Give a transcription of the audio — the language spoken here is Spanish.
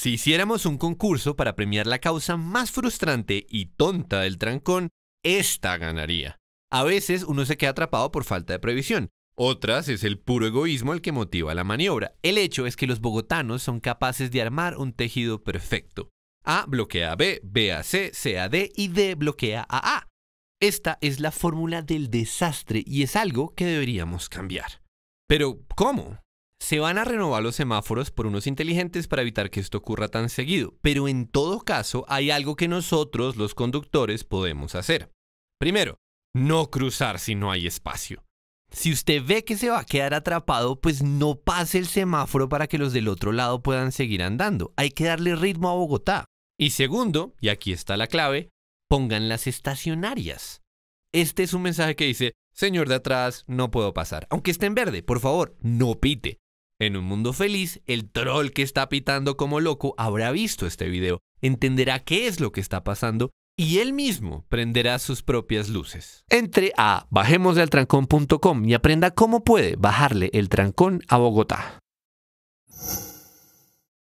Si hiciéramos un concurso para premiar la causa más frustrante y tonta del trancón, esta ganaría. A veces uno se queda atrapado por falta de previsión, otras es el puro egoísmo el que motiva la maniobra. El hecho es que los bogotanos son capaces de armar un tejido perfecto. A bloquea a B, B a C, C a D y D bloquea a A. Esta es la fórmula del desastre y es algo que deberíamos cambiar. Pero, ¿cómo? Se van a renovar los semáforos por unos inteligentes para evitar que esto ocurra tan seguido, pero en todo caso hay algo que nosotros los conductores podemos hacer. Primero, no cruzar si no hay espacio. Si usted ve que se va a quedar atrapado, pues no pase el semáforo para que los del otro lado puedan seguir andando. Hay que darle ritmo a Bogotá. Y segundo, y aquí está la clave, pongan las estacionarias. Este es un mensaje que dice, señor de atrás, no puedo pasar. Aunque esté en verde, por favor, no pite. En un mundo feliz, el troll que está pitando como loco habrá visto este video, entenderá qué es lo que está pasando y él mismo prenderá sus propias luces. Entre a bajemosdeltrancón.com y aprenda cómo puede bajarle el trancón a Bogotá.